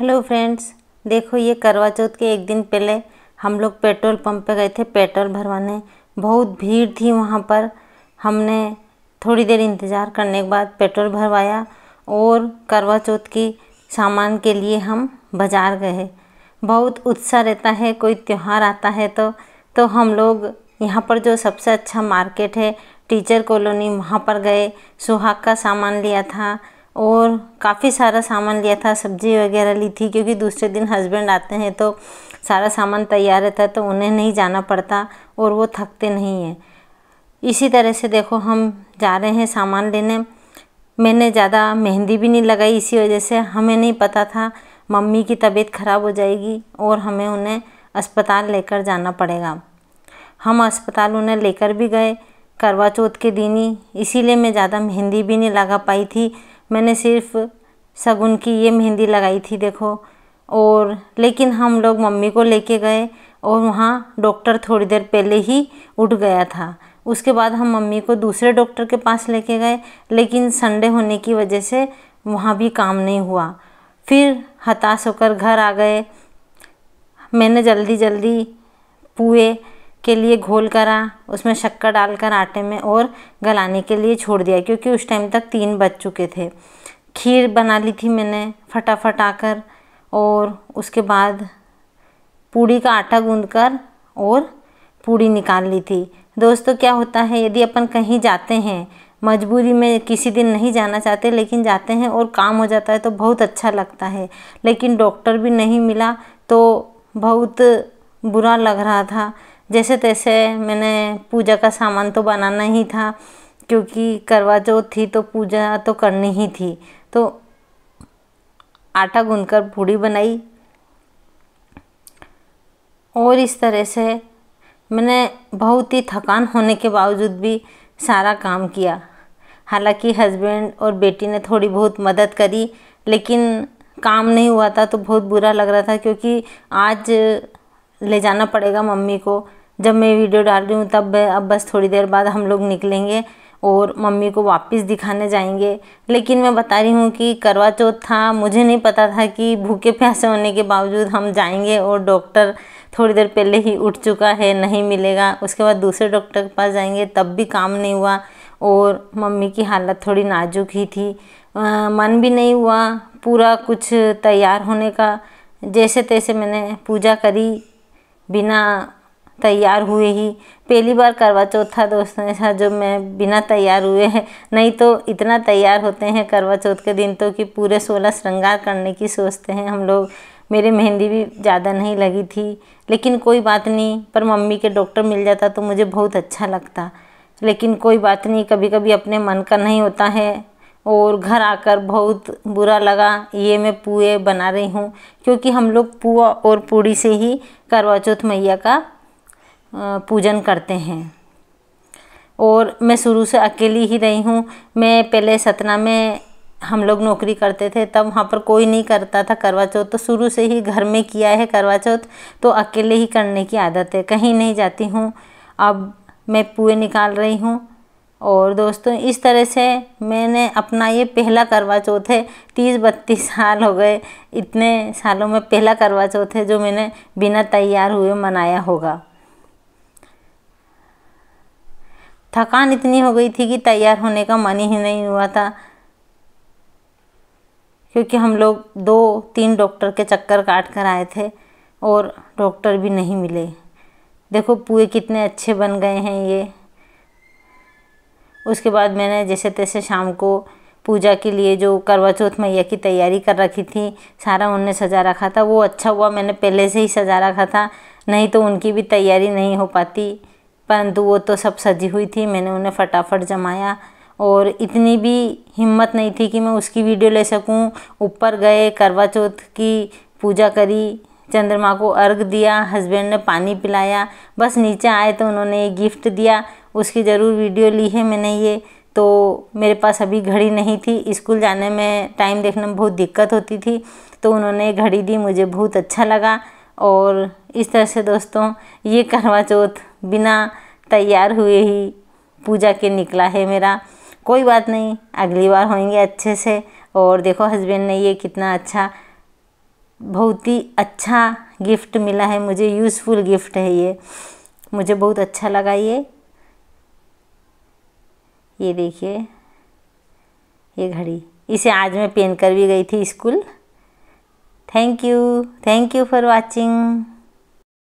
hello friends देखो ये करवा चौथ के एक दिन पहले हम लोग पेट्रोल पंप पे गए थे पेट्रोल भरवाने बहुत भीड़ थी वहाँ पर हमने थोड़ी देर इंतज़ार करने के बाद पेट्रोल भरवाया और करवा चौथ की सामान के लिए हम बाज़ार गए बहुत उत्साह रहता है कोई त्यौहार आता है तो तो हम लोग यहाँ पर जो सबसे अच्छा मार्केट है टीचर कॉलोनी वहाँ पर गए सुहाग का सामान लिया था और काफ़ी सारा सामान लिया था सब्ज़ी वगैरह ली थी क्योंकि दूसरे दिन हस्बैंड आते हैं तो सारा सामान तैयार रहता है तो उन्हें नहीं जाना पड़ता और वो थकते नहीं हैं इसी तरह से देखो हम जा रहे हैं सामान लेने मैंने ज़्यादा मेहंदी भी नहीं लगाई इसी वजह से हमें नहीं पता था मम्मी की तबीयत ख़राब हो जाएगी और हमें उन्हें अस्पताल लेकर जाना पड़ेगा हम अस्पताल उन्हें लेकर भी गए करवा चौथ के दिन ही इसीलिए मैं ज़्यादा मेहंदी भी नहीं लगा पाई थी मैंने सिर्फ शगुन की ये मेहंदी लगाई थी देखो और लेकिन हम लोग मम्मी को लेके गए और वहाँ डॉक्टर थोड़ी देर पहले ही उठ गया था उसके बाद हम मम्मी को दूसरे डॉक्टर के पास लेके गए लेकिन संडे होने की वजह से वहाँ भी काम नहीं हुआ फिर हताश होकर घर आ गए मैंने जल्दी जल्दी पुए के लिए घोल करा उसमें शक्कर डालकर आटे में और गलाने के लिए छोड़ दिया क्योंकि उस टाइम तक तीन बज चुके थे खीर बना ली थी मैंने फटाफट आकर और उसके बाद पूड़ी का आटा गूँध कर और पूड़ी निकाल ली थी दोस्तों क्या होता है यदि अपन कहीं जाते हैं मजबूरी में किसी दिन नहीं जाना चाहते लेकिन जाते हैं और काम हो जाता है तो बहुत अच्छा लगता है लेकिन डॉक्टर भी नहीं मिला तो बहुत बुरा लग रहा था जैसे तैसे मैंने पूजा का सामान तो बनाना ही था क्योंकि करवा चौथ थी तो पूजा तो करनी ही थी तो आटा गूंदकर पूड़ी बनाई और इस तरह से मैंने बहुत ही थकान होने के बावजूद भी सारा काम किया हालांकि हस्बैंड और बेटी ने थोड़ी बहुत मदद करी लेकिन काम नहीं हुआ था तो बहुत बुरा लग रहा था क्योंकि आज ले जाना पड़ेगा मम्मी को जब मैं वीडियो डाल रही हूँ तब अब बस थोड़ी देर बाद हम लोग निकलेंगे और मम्मी को वापस दिखाने जाएंगे लेकिन मैं बता रही हूँ कि करवा चौथ था मुझे नहीं पता था कि भूखे प्यासे होने के बावजूद हम जाएंगे और डॉक्टर थोड़ी देर पहले ही उठ चुका है नहीं मिलेगा उसके बाद दूसरे डॉक्टर के पास जाएंगे तब भी काम नहीं हुआ और मम्मी की हालत थोड़ी नाजुक ही थी आ, मन भी नहीं हुआ पूरा कुछ तैयार होने का जैसे तैसे मैंने पूजा करी बिना तैयार हुए ही पहली बार करवा चौथ था दोस्तों ऐसा जो मैं बिना तैयार हुए हैं नहीं तो इतना तैयार होते हैं करवा चौथ के दिन तो कि पूरे सोलह श्रृंगार करने की सोचते हैं हम लोग मेरी मेहंदी भी ज़्यादा नहीं लगी थी लेकिन कोई बात नहीं पर मम्मी के डॉक्टर मिल जाता तो मुझे बहुत अच्छा लगता लेकिन कोई बात नहीं कभी कभी अपने मन का नहीं होता है और घर आकर बहुत बुरा लगा ये मैं पुए बना रही हूँ क्योंकि हम लोग पुआ और पूड़ी से ही करवा चौथ मैया का पूजन करते हैं और मैं शुरू से अकेली ही रही हूँ मैं पहले सतना में हम लोग नौकरी करते थे तब वहाँ पर कोई नहीं करता था करवा चौथ तो शुरू से ही घर में किया है करवा चौथ तो अकेले ही करने की आदत है कहीं नहीं जाती हूँ अब मैं पुए निकाल रही हूँ और दोस्तों इस तरह से मैंने अपना ये पहला करवा चौथ है तीस बत्तीस साल हो गए इतने सालों में पहला करवा चौथ है जो मैंने बिना तैयार हुए मनाया होगा थकान इतनी हो गई थी कि तैयार होने का मन ही नहीं हुआ था क्योंकि हम लोग दो तीन डॉक्टर के चक्कर काट कर आए थे और डॉक्टर भी नहीं मिले देखो पूए कितने अच्छे बन गए हैं ये उसके बाद मैंने जैसे तैसे शाम को पूजा के लिए जो करवा चौथ मैया की तैयारी कर रखी थी सारा उनने सजा रखा था वो अच्छा हुआ मैंने पहले से ही सजा रखा था नहीं तो उनकी भी तैयारी नहीं हो पाती परंतु तो वो तो सब सजी हुई थी मैंने उन्हें फटाफट जमाया और इतनी भी हिम्मत नहीं थी कि मैं उसकी वीडियो ले सकूं ऊपर गए करवा चौथ की पूजा करी चंद्रमा को अर्घ दिया हस्बैंड ने पानी पिलाया बस नीचे आए तो उन्होंने ये गिफ्ट दिया उसकी ज़रूर वीडियो ली है मैंने ये तो मेरे पास अभी घड़ी नहीं थी स्कूल जाने में टाइम देखने में बहुत दिक्कत होती थी तो उन्होंने घड़ी दी मुझे बहुत अच्छा लगा और इस तरह से दोस्तों ये करवा चौथ बिना तैयार हुए ही पूजा के निकला है मेरा कोई बात नहीं अगली बार होंगे अच्छे से और देखो हस्बैंड ने ये कितना अच्छा बहुत ही अच्छा गिफ्ट मिला है मुझे यूज़फुल गिफ्ट है ये मुझे बहुत अच्छा लगा ये ये देखिए ये घड़ी इसे आज मैं पहन कर भी गई थी school thank you thank you for watching